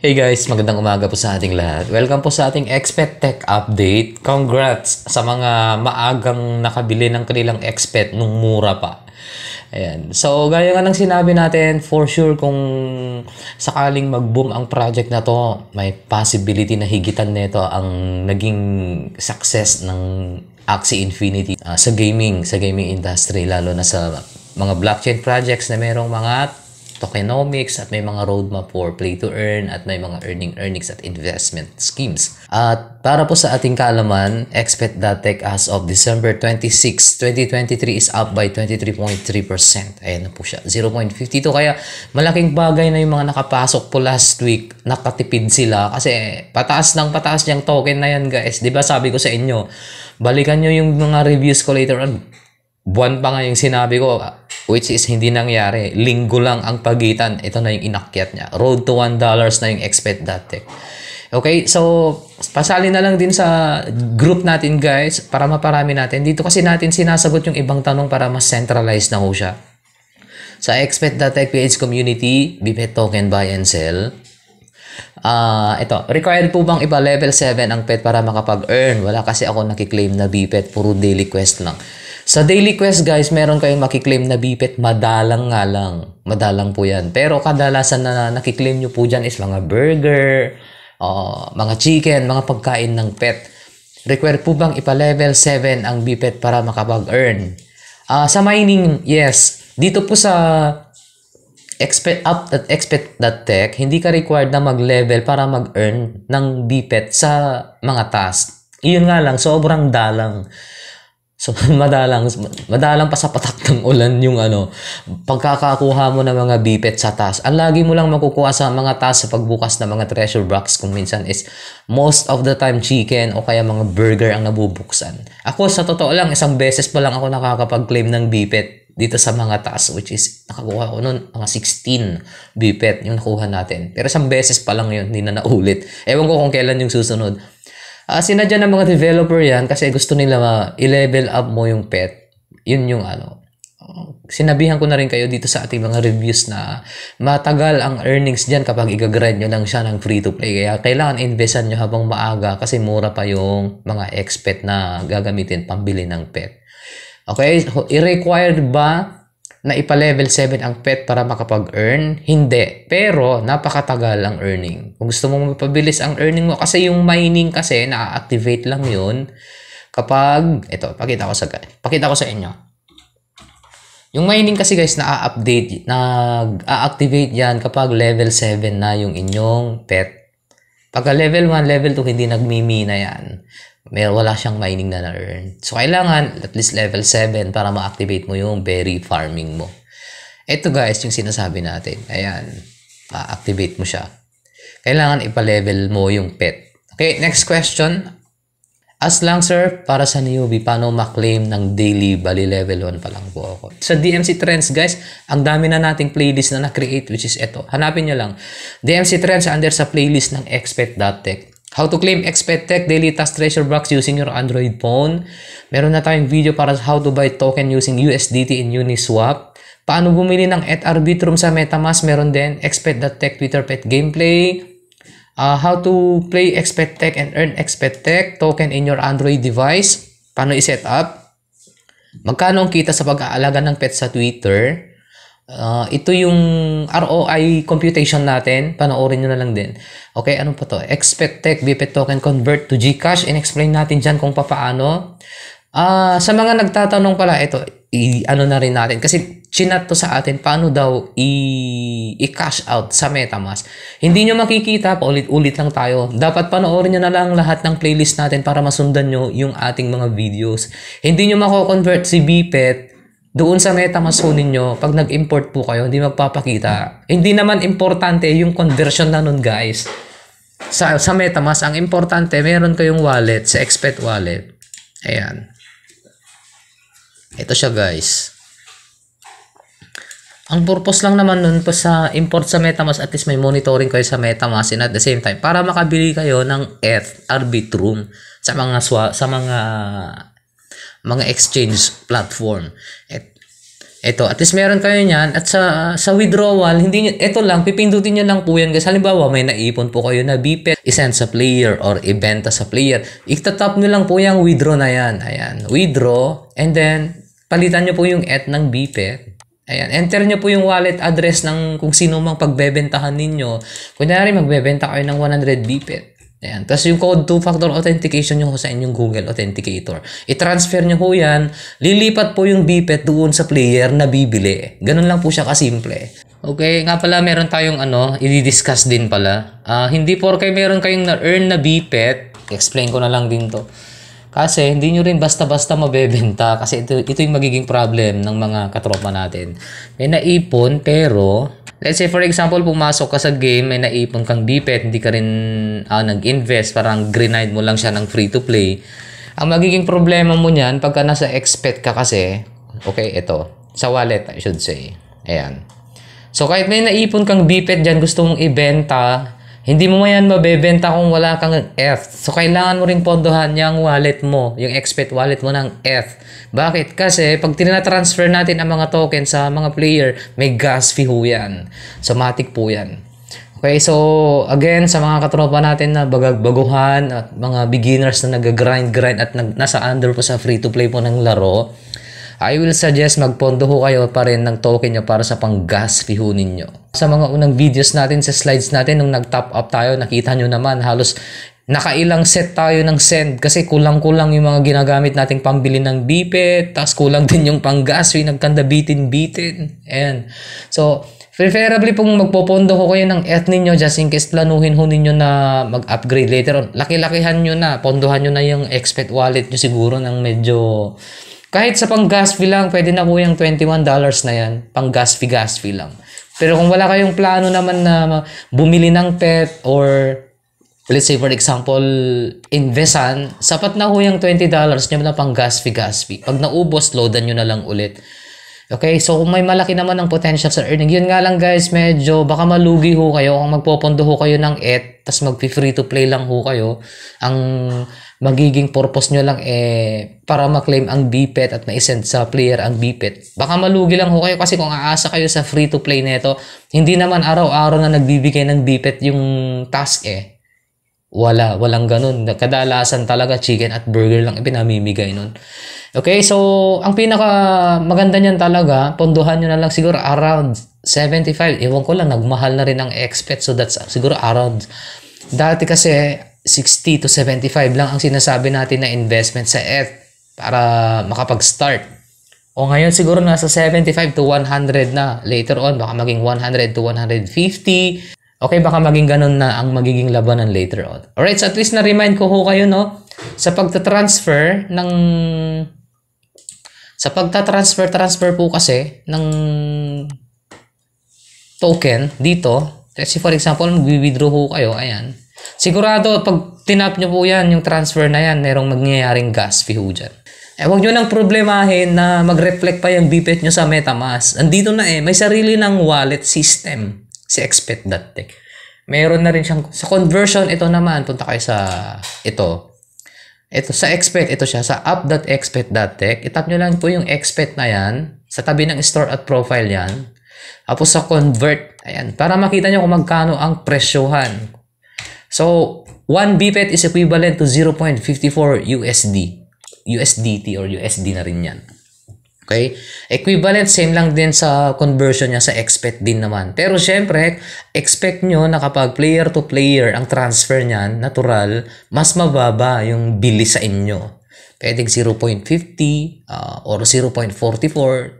Hey guys, magandang umaga po sa ating lahat. Welcome po sa ating Expet Tech Update. Congrats sa mga maagang nakabili ng kanilang Expet nung mura pa. Ayan. So, gaya nga ng sinabi natin, for sure kung sakaling mag-boom ang project na to, may possibility na higitan nito ang naging success ng Axie Infinity uh, sa gaming, sa gaming industry, lalo na sa mga blockchain projects na merong mga tokenomics at may mga roadmap for play to earn at may mga earning earnings at investment schemes. At para po sa ating kaalaman, expect.tech as of December 26, 2023 is up by 23.3%. Ayan na po siya, 0.52. Kaya malaking bagay na yung mga nakapasok po last week, nakatipid sila kasi pataas ng pataas niyang token na yan guys. ba diba sabi ko sa inyo, balikan nyo yung mga reviews ko later on. Buwan pa nga yung sinabi ko, Which is hindi nangyari. Linggo lang ang pagitan. Ito na yung inakyat niya. Road to $1 na yung expect dati. Okay, so pasali na lang din sa group natin guys para maparami natin. Dito kasi natin sinasagot yung ibang tanong para mas centralized na ho siya. Sa expect.tech PH community, Bipet token buy and sell. Ah, uh, ito. Required po bang iba level 7 ang pet para makapag-earn? Wala kasi ako nakiklaim na B-pet, Puro daily quest lang. Sa daily quest guys, meron kayong makiklaim na B-pet, Madalang nga lang. Madalang po yan. Pero kadalasan na nakiklaim nyo po dyan is mga burger, uh, mga chicken, mga pagkain ng pet. Required po bang ipa-level 7 ang B-pet para makapag-earn? Uh, sa mining, yes. Dito po sa expect up at tech, hindi ka required na mag-level para mag-earn ng BPET sa mga task. Iyon nga lang, sobrang dalang. So, madalang, madalang pa sa patak ng ulan yung ano, pagkakakuha mo ng mga BPET sa task. Ang lagi mo lang makukuha sa mga task sa pagbukas ng mga treasure box kung minsan is most of the time chicken o kaya mga burger ang nabubuksan. Ako, sa totoo lang, isang beses pa lang ako nakakapag-claim ng BPET dito sa mga taas which is nakakuha ko noon mga 16 BPET yung nakuha natin. Pero isang beses pa lang yun, hindi na naulit. Ewan ko kung kailan yung susunod. Uh, sinadya ng mga developer yan kasi gusto nila i level up mo yung PET. Yun yung ano. Ah, sinabihan ko na rin kayo dito sa ating mga reviews na matagal ang earnings dyan kapag igagrind nyo lang siya ng free-to-play. Kaya kailangan investan nyo habang maaga kasi mura pa yung mga expert na gagamitin pambili ng PET. Okay, i-required ba na ipa-level 7 ang pet para makapag-earn? Hindi. Pero, napakatagal ang earning. Kung gusto mong mapabilis ang earning mo, kasi yung mining kasi, na-activate lang yun kapag, ito, pakita ko sa, pakita ko sa inyo. Yung mining kasi guys, na-update, nag-activate yan kapag level 7 na yung inyong pet. Pagka level 1, level 2, hindi nagmimina yan may wala siyang mining na na-earn. So, kailangan at least level 7 para ma-activate mo yung berry farming mo. Ito guys, yung sinasabi natin. Ayan, ma-activate mo siya. Kailangan ipa-level mo yung pet. Okay, next question. As lang sir, para sa newbie, paano maklaim ng daily? Bali level 1 pa lang po ako. Sa DMC Trends guys, ang dami na nating playlist na na-create which is ito. Hanapin nyo lang. DMC Trends under sa playlist ng expert.tech. How to claim XP Daily Task Treasure Box using your Android phone. Meron na tayong video para how to buy token using USDT in Uniswap. Paano bumili ng ETH-Arbitrum sa MetaMask. Meron din XPET.Tech Twitter Pet Gameplay. Uh, how to play XPET and earn XPET token in your Android device. Paano i-set up. Magkano ang kita sa pag-aalaga ng pet sa Twitter. Uh, ito yung ROI computation natin. Panoorin nyo na lang din. Okay, ano pa to? Expect Tech BPET token convert to Gcash. In-explain natin dyan kung papaano. Ah, uh, sa mga nagtatanong pala ito, i ano na rin natin kasi chinat to sa atin paano daw i, i cash out sa MetaMask. Hindi nyo makikita, paulit-ulit lang tayo. Dapat panoorin nyo na lang lahat ng playlist natin para masundan nyo yung ating mga videos. Hindi nyo mako-convert si BPET doon sa MetaMask ninyo, pag nag-import po kayo, hindi magpapakita. Hindi naman importante yung conversion na nun guys. Sa, sa MetaMask, ang importante, meron kayong wallet, sa Expert Wallet. Ayan. Ito siya guys. Ang purpose lang naman nun po sa import sa MetaMask, at least may monitoring kayo sa MetaMask and at the same time, para makabili kayo ng ETH Arbitrum sa mga, sa mga mga exchange platform. Et, eto, at least meron kayo niyan. At sa, sa withdrawal, hindi nyo, ito lang, pipindutin nyo lang po yan. Guys. halimbawa, may naipon po kayo na BPET, isend sa player or ibenta sa player. Itatap nyo lang po yung withdraw na yan. Ayan, withdraw. And then, palitan nyo po yung et ng BPET. Ayan, enter nyo po yung wallet address ng kung sino mang pagbebentahan ninyo. Kunyari, magbebenta kayo ng 100 BPET. Ayan. Tapos yung code two-factor authentication nyo sa inyong Google Authenticator. I-transfer nyo ho yan. Lilipat po yung BPET doon sa player na bibili. Ganun lang po siya kasimple. Okay, nga pala meron tayong ano, i-discuss din pala. Uh, hindi por kay meron kayong na-earn na BPET. Explain ko na lang din to. Kasi hindi nyo rin basta-basta mabebenta kasi ito, ito yung magiging problem ng mga katropa natin. May naipon pero Let's say for example, pumasok ka sa game, may naipon kang dipet, hindi ka rin ah, nag-invest, parang grenade mo lang siya ng free to play. Ang magiging problema mo niyan, pagka nasa expect ka kasi, okay, ito, sa wallet I should say. Ayan. So kahit may naipon kang dipet dyan, gusto mong ibenta, hindi mo mayan mabebenta kung wala kang F. So, kailangan mo rin pondohan yung wallet mo, yung expert wallet mo ng F. Bakit? Kasi pag tinatransfer natin ang mga token sa mga player, may gas fee ho yan. So, matik po yan. Okay, so again, sa mga katropa natin na bagagbaguhan at mga beginners na nag-grind-grind at nag, nasa under po sa free-to-play po ng laro, I will suggest magpondo ho kayo pa rin ng token nyo para sa pang-gas fee ho ninyo. Sa mga unang videos natin, sa slides natin, nung nag-top up tayo, nakita nyo naman halos nakailang set tayo ng send kasi kulang-kulang yung mga ginagamit nating pambili ng bipet, tapos kulang din yung pang-gas fee, nagkanda bitin-bitin. Ayan. So, Preferably pong magpopondo ho kayo ng ETH ninyo just in case planuhin ho ninyo na mag-upgrade later on. Laki-lakihan nyo na, pondohan nyo na yung expect wallet nyo siguro ng medyo kahit sa pang gas fee lang, pwede na po yung $21 na yan. Pang gas fee, gas fee lang. Pero kung wala kayong plano naman na bumili ng pet or let's say for example, investan, sapat na ho yung $20 nyo na pang gas fee, gas fee. Pag naubos, loadan nyo na lang ulit. Okay, so kung may malaki naman ang potential sa earning, yun nga lang guys, medyo baka malugi ho kayo kung magpopondo ho kayo ng et, tas magpi-free to play lang ho kayo. Ang magiging purpose nyo lang eh para maklaim ang BPET at ma-send sa player ang BPET. Baka malugi lang ho kayo kasi kung aasa kayo sa free-to-play nito, hindi naman araw-araw na nagbibigay ng BPET yung task eh. Wala, walang ganun. Kadalasan talaga chicken at burger lang ipinamimigay nun. Okay, so ang pinaka maganda niyan talaga, ponduhan nyo na lang siguro around 75. Ewan ko lang, nagmahal na rin ang expect. So that's siguro around. Dati kasi 60 to 75 lang ang sinasabi natin na investment sa ETH para makapag-start. O ngayon siguro nasa 75 to 100 na. Later on, baka maging 100 to 150. Okay, baka maging ganun na ang magiging labanan later on. Alright, so at least na-remind ko ho kayo, no? Sa pagta-transfer ng... Sa pagta-transfer-transfer po kasi ng token dito, Kasi for example, mag-withdraw ho kayo, ayan. Sigurado, pag tinap nyo po yan, yung transfer na yan, merong mangyayaring gas fee ho dyan. Eh, huwag nyo nang problemahin na mag-reflect pa yung BPET nyo sa MetaMask. Andito na eh, may sarili ng wallet system si Expect.tech. Meron na rin siyang, sa conversion, ito naman, punta kayo sa, ito. Ito, sa Expect, ito siya, sa app.expect.tech. Itap nyo lang po yung Expect na yan, sa tabi ng store at profile yan. Tapos sa convert, ayan, para makita nyo kung magkano ang presyohan. So, 1 BPET is equivalent to 0.54 USD. USDT or USD na rin yan. Okay? Equivalent, same lang din sa conversion niya sa expect din naman. Pero syempre, expect nyo na kapag player to player ang transfer niyan, natural, mas mababa yung bilis sa inyo. Pwedeng 0.50 uh, or 0.44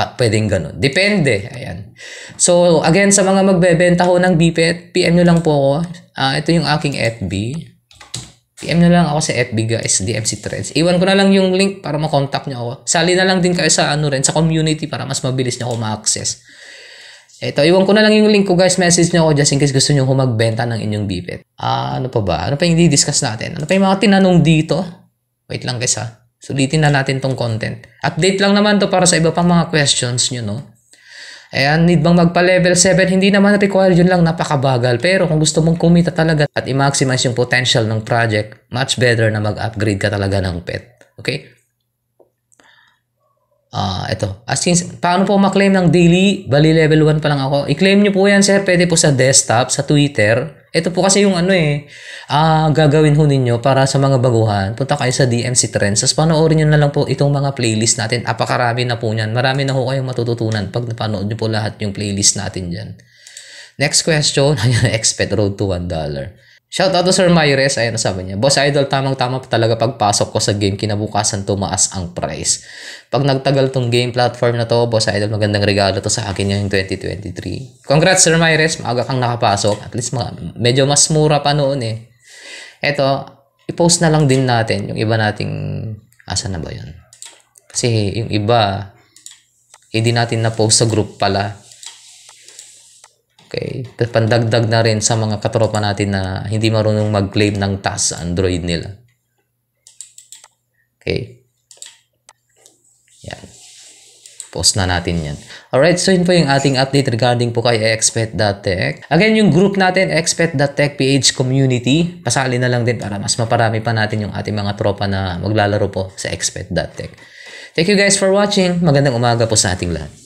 pa- pwedeng ganun. Depende. Ayan. So, again, sa mga magbebenta ho ng BPET, PM nyo lang po ako. Uh, ito yung aking FB. PM nyo lang ako sa FB guys, DMC Trends. Iwan ko na lang yung link para makontakt nyo ako. Sali na lang din kayo sa ano rin, sa community para mas mabilis nyo ako ma-access. Ito, iwan ko na lang yung link ko guys. Message nyo ako just in case gusto nyo humagbenta ng inyong bipit. Ah, ano pa ba? Ano pa yung di-discuss natin? Ano pa yung mga tinanong dito? Wait lang guys ha. Sulitin na natin tong content. Update lang naman to para sa iba pang mga questions nyo, no? Ayan, need bang magpa-level 7? Hindi naman required yun lang, napakabagal. Pero kung gusto mong kumita talaga at i-maximize yung potential ng project, much better na mag-upgrade ka talaga ng pet. Okay? Ah, uh, ito. As in, paano po maklaim ng daily? Bali level 1 pa lang ako. I-claim nyo po yan, sir. Pwede po sa desktop, sa Twitter, ito po kasi yung ano eh, uh, gagawin ho ninyo para sa mga baguhan. Punta kayo sa DMC Trends. Tapos panoorin nyo na lang po itong mga playlist natin. Apakarami na po niyan. Marami na ho kayong matututunan pag napanood nyo po lahat yung playlist natin dyan. Next question, expect road to $1. Shout out to Sir Myres. Ayan, sabi niya. Boss Idol, tamang-tama pa talaga pagpasok ko sa game. Kinabukasan tumaas ang price. Pag nagtagal tong game platform na to, Boss Idol, magandang regalo to sa akin ngayong 2023. Congrats Sir Myres. Maaga kang nakapasok. At least mga, medyo mas mura pa noon eh. Eto, i-post na lang din natin yung iba nating... Asa na ba yun? Kasi yung iba, hindi eh, natin na-post sa group pala. Okay? Pandagdag na rin sa mga katropa natin na hindi marunong mag-claim ng task sa Android nila. Okay? Yan. Post na natin yan. Alright, so yun po yung ating update regarding po kay expert.tech. Again, yung group natin, expert.tech PH community. Pasali na lang din para mas maparami pa natin yung ating mga tropa na maglalaro po sa expert.tech. Thank you guys for watching. Magandang umaga po sa ating lahat.